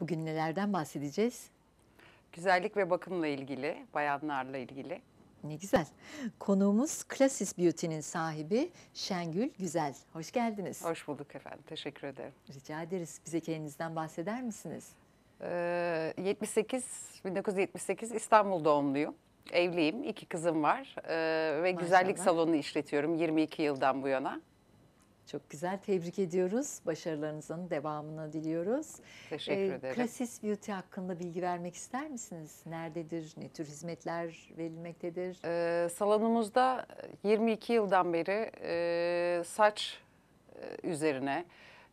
Bugün nelerden bahsedeceğiz? Güzellik ve bakımla ilgili, bayanlarla ilgili. Ne güzel. Konuğumuz Klasis Beauty'nin sahibi Şengül Güzel. Hoş geldiniz. Hoş bulduk efendim. Teşekkür ederim. Rica ederiz. Bize kendinizden bahseder misiniz? Ee, 78, 1978 İstanbul doğumluyum. Evliyim, iki kızım var ee, ve Maşallah. güzellik salonu işletiyorum 22 yıldan bu yana. Çok güzel. Tebrik ediyoruz. Başarılarınızın devamını diliyoruz. Teşekkür ee, ederim. Klasis Beauty hakkında bilgi vermek ister misiniz? Nerededir? Ne tür hizmetler verilmektedir? Ee, salonumuzda 22 yıldan beri e, saç e, üzerine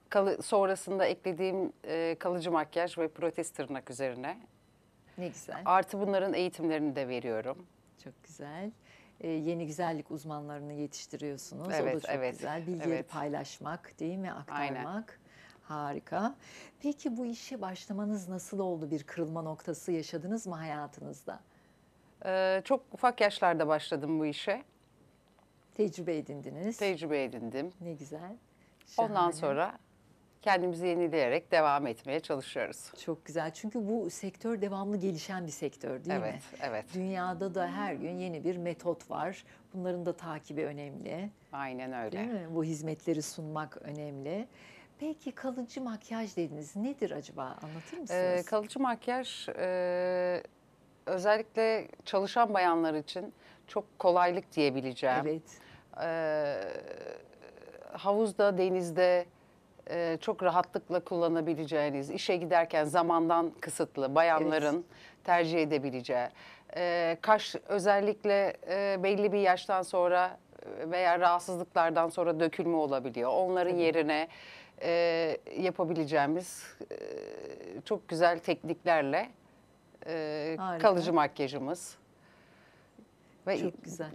kalı, sonrasında eklediğim e, kalıcı makyaj ve protez tırnak üzerine. Ne güzel. Artı bunların eğitimlerini de veriyorum. Çok güzel e, yeni güzellik uzmanlarını yetiştiriyorsunuz. Evet, o da çok evet. güzel. Bilgileri evet. paylaşmak değil mi? Aktarmak. Aynen. Harika. Peki bu işe başlamanız nasıl oldu? Bir kırılma noktası yaşadınız mı hayatınızda? Ee, çok ufak yaşlarda başladım bu işe. Tecrübe edindiniz. Tecrübe edindim. Ne güzel. Şahane. Ondan sonra kendimizi yenileyerek devam etmeye çalışıyoruz. Çok güzel. Çünkü bu sektör devamlı gelişen bir sektör değil evet, mi? Evet, evet. Dünyada da her gün yeni bir metot var. Bunların da takibi önemli. Aynen öyle. Değil mi? Bu hizmetleri sunmak önemli. Peki kalıcı makyaj dediniz. Nedir acaba? Anlatır ee, mısınız? Ee, kalıcı makyaj e, özellikle çalışan bayanlar için çok kolaylık diyebileceğim. Evet. Ee, havuzda, denizde, e, çok rahatlıkla kullanabileceğiniz, işe giderken zamandan kısıtlı bayanların evet. tercih edebileceği, e, kaş özellikle e, belli bir yaştan sonra e, veya rahatsızlıklardan sonra dökülme olabiliyor. Onların Tabii. yerine e, yapabileceğimiz e, çok güzel tekniklerle e, kalıcı makyajımız. Ve çok güzel.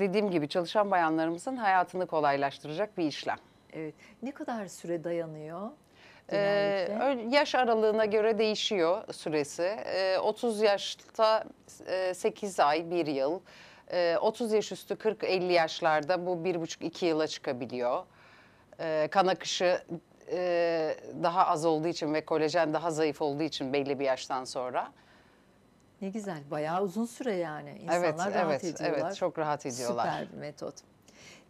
dediğim gibi çalışan bayanlarımızın hayatını kolaylaştıracak bir işlem. Evet. Ne kadar süre dayanıyor? Ee, yaş aralığına göre değişiyor süresi. Ee, 30 yaşta e, 8 ay, 1 yıl. Ee, 30 yaş üstü 40-50 yaşlarda bu 1,5-2 yıla çıkabiliyor. Ee, kan akışı e, daha az olduğu için ve kolajen daha zayıf olduğu için belli bir yaştan sonra. Ne güzel, bayağı uzun süre yani. İnsanlar evet, rahat evet, ediyorlar. Evet, çok rahat ediyorlar. Süper bir metot.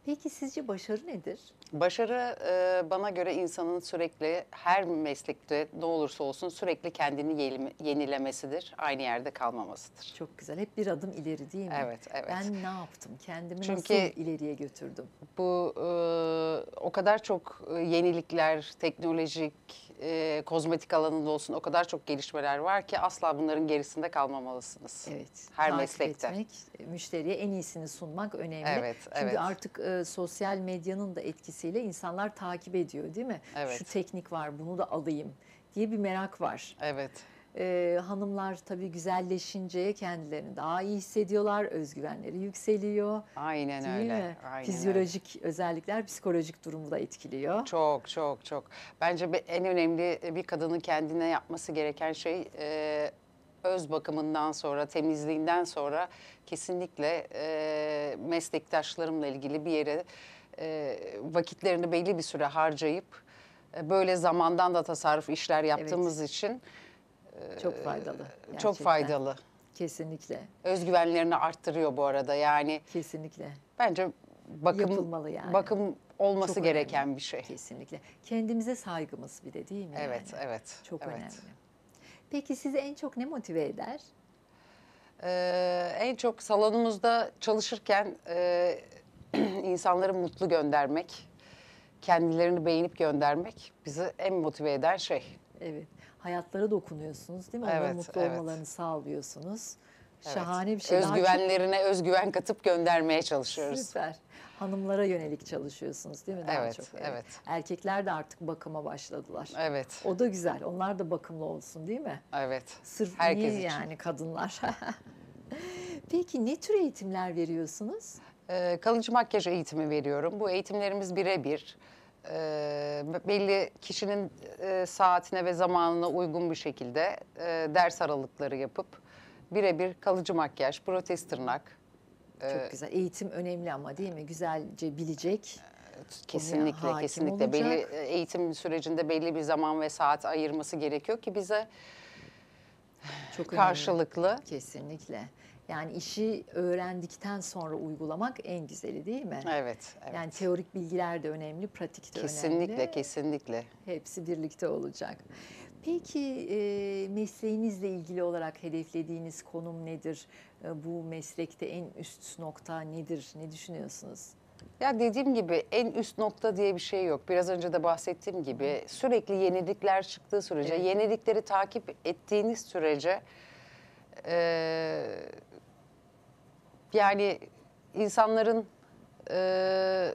Peki sizce başarı nedir? Başarı e, bana göre insanın sürekli her meslekte ne olursa olsun sürekli kendini yenilemesidir. Aynı yerde kalmamasıdır. Çok güzel. Hep bir adım ileri değil mi? Evet, evet. Ben ne yaptım? Kendimi Çünkü nasıl ileriye götürdüm? Bu e, o kadar çok e, yenilikler, teknolojik e, kozmetik alanında olsun o kadar çok gelişmeler var ki asla bunların gerisinde kalmamalısınız. Evet. Her meslekte. etmek, e, müşteriye en iyisini sunmak önemli. Evet, Çünkü evet. artık e, sosyal medyanın da etkisiyle insanlar takip ediyor değil mi? Evet. Şu teknik var bunu da alayım diye bir merak var. Evet e, hanımlar tabii güzelleşince kendilerini daha iyi hissediyorlar, özgüvenleri yükseliyor. Aynen Değil öyle. Mi? Aynen Fizyolojik öyle. özellikler psikolojik durumu da etkiliyor. Çok çok çok. Bence en önemli e, bir kadının kendine yapması gereken şey e, öz bakımından sonra, temizliğinden sonra kesinlikle e, meslektaşlarımla ilgili bir yere e, vakitlerini belli bir süre harcayıp e, böyle zamandan da tasarruf işler yaptığımız evet. için çok faydalı. Ee, gerçekten. Çok faydalı. Kesinlikle. Özgüvenlerini arttırıyor bu arada yani. Kesinlikle. Bence bakım yapılmalı yani. Bakım olması Çok gereken önemli. bir şey. Kesinlikle. Kendimize saygımız bir de değil mi? Evet, yani? evet. Çok evet. önemli. Peki sizi en çok ne motive eder? Ee, en çok salonumuzda çalışırken e, insanları mutlu göndermek, kendilerini beğenip göndermek bizi en motive eden şey. Evet hayatlara dokunuyorsunuz değil mi? Evet, Onların mutlu evet. olmalarını sağlıyorsunuz. Evet. Şahane bir şey. Özgüvenlerine daha çok... özgüven katıp göndermeye çalışıyoruz. Süper. Hanımlara yönelik çalışıyorsunuz değil mi daha evet, çok? Evet, Erkekler de artık bakıma başladılar. Evet. O da güzel. Onlar da bakımlı olsun değil mi? Evet. Sırf Herkes niye için. yani kadınlar? Peki ne tür eğitimler veriyorsunuz? Ee, kalıcı makyaj eğitimi veriyorum. Bu eğitimlerimiz birebir e, belli kişinin e, saatine ve zamanına uygun bir şekilde e, ders aralıkları yapıp birebir kalıcı makyaj, protez tırnak. Çok güzel. Eğitim önemli ama değil mi? Güzelce bilecek. Kesinlikle, kesinlikle. Olacak. Belli eğitim sürecinde belli bir zaman ve saat ayırması gerekiyor ki bize Çok önemli. karşılıklı. Kesinlikle. Yani işi öğrendikten sonra uygulamak en güzeli değil mi? Evet. evet. Yani teorik bilgiler de önemli, pratik de kesinlikle, önemli. Kesinlikle, kesinlikle. Hepsi birlikte olacak. Peki e, mesleğinizle ilgili olarak hedeflediğiniz konum nedir? E, bu meslekte en üst nokta nedir? Ne düşünüyorsunuz? Ya dediğim gibi en üst nokta diye bir şey yok. Biraz önce de bahsettiğim gibi sürekli yenilikler çıktığı sürece, evet. yenilikleri takip ettiğiniz sürece... E, yani insanların e,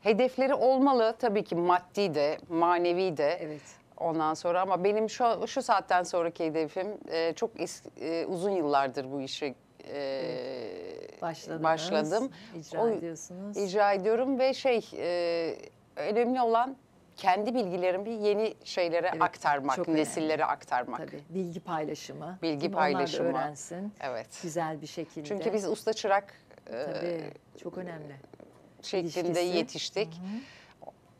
hedefleri olmalı tabii ki maddi de manevi de. Evet. Ondan sonra ama benim şu şu saatten sonraki hedefim e, çok is, e, uzun yıllardır bu işi e, Başladınız, başladım. İcra o, ediyorsunuz. İcra ediyorum ve şey e, önemli olan kendi bilgilerimi yeni şeylere Evet, aktarmak, nesillere aktarmak. Tabii bilgi paylaşımı. Bilgi Bunlar da paylaşımı. öğrensin. Evet. Güzel bir şekilde. Çünkü biz usta çırak e, çok önemli. şeklinde ilişkisi. yetiştik.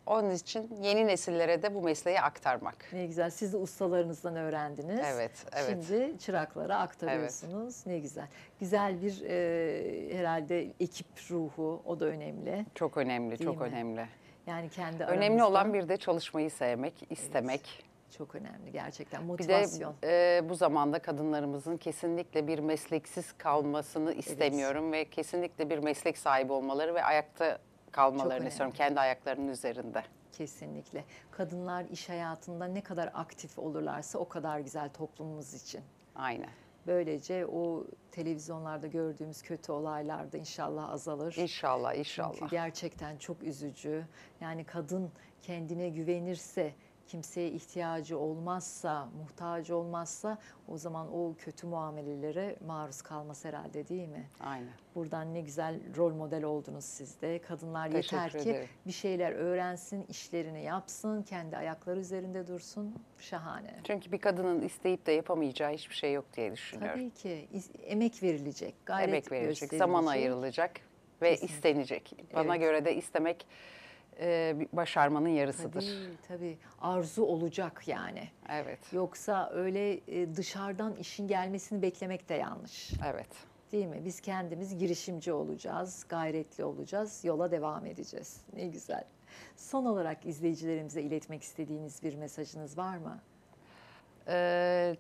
Onun için yeni nesillere de bu mesleği aktarmak. Ne güzel. Siz de ustalarınızdan öğrendiniz. Evet, evet. Şimdi çıraklara aktarıyorsunuz. Ne güzel. Güzel bir e, herhalde ekip ruhu o da önemli. Çok önemli, çok mi? önemli. Yani kendi aramızda. Önemli olan bir de çalışmayı sevmek, istemek. Evet, çok önemli gerçekten motivasyon. Bir de e, bu zamanda kadınlarımızın kesinlikle bir mesleksiz kalmasını istemiyorum evet. ve kesinlikle bir meslek sahibi olmaları ve ayakta kalmalarını istiyorum kendi ayaklarının üzerinde. Kesinlikle. Kadınlar iş hayatında ne kadar aktif olurlarsa o kadar güzel toplumumuz için. Aynen. Böylece o televizyonlarda gördüğümüz kötü olaylar da inşallah azalır. İnşallah, inşallah. Çünkü gerçekten çok üzücü. Yani kadın kendine güvenirse kimseye ihtiyacı olmazsa, muhtacı olmazsa o zaman o kötü muamelelere maruz kalmaz herhalde değil mi? Aynen. Buradan ne güzel rol model oldunuz siz de. Kadınlar Teşekkür yeter ki ederim. bir şeyler öğrensin, işlerini yapsın, kendi ayakları üzerinde dursun. Şahane. Çünkü bir kadının isteyip de yapamayacağı hiçbir şey yok diye düşünüyorum. Tabii ki. Emek verilecek, gayret Emek verilecek, zaman ayrılacak ve Kesinlikle. istenecek. Bana evet. göre de istemek e, başarmanın yarısıdır. Tabii, tabii. Arzu olacak yani. Evet. Yoksa öyle e, dışarıdan işin gelmesini beklemek de yanlış. Evet. Değil mi? Biz kendimiz girişimci olacağız, gayretli olacağız, yola devam edeceğiz. Ne güzel. Son olarak izleyicilerimize iletmek istediğiniz bir mesajınız var mı? Ee,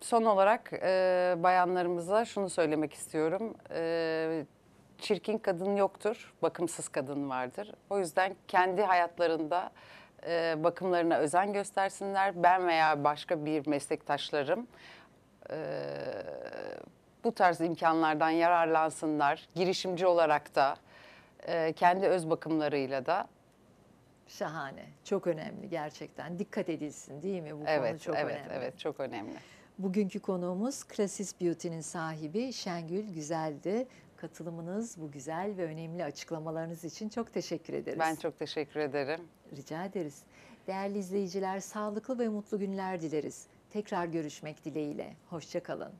son olarak e, bayanlarımıza şunu söylemek istiyorum. E, çirkin kadın yoktur, bakımsız kadın vardır. O yüzden kendi hayatlarında e, bakımlarına özen göstersinler. Ben veya başka bir meslektaşlarım e, bu tarz imkanlardan yararlansınlar. Girişimci olarak da e, kendi öz bakımlarıyla da Şahane. Çok önemli gerçekten. Dikkat edilsin değil mi bu evet, konu çok evet, önemli. Evet, çok önemli. Bugünkü konuğumuz Krasis Beauty'nin sahibi Şengül Güzel'di katılımınız, bu güzel ve önemli açıklamalarınız için çok teşekkür ederiz. Ben çok teşekkür ederim. Rica ederiz. Değerli izleyiciler sağlıklı ve mutlu günler dileriz. Tekrar görüşmek dileğiyle. Hoşçakalın.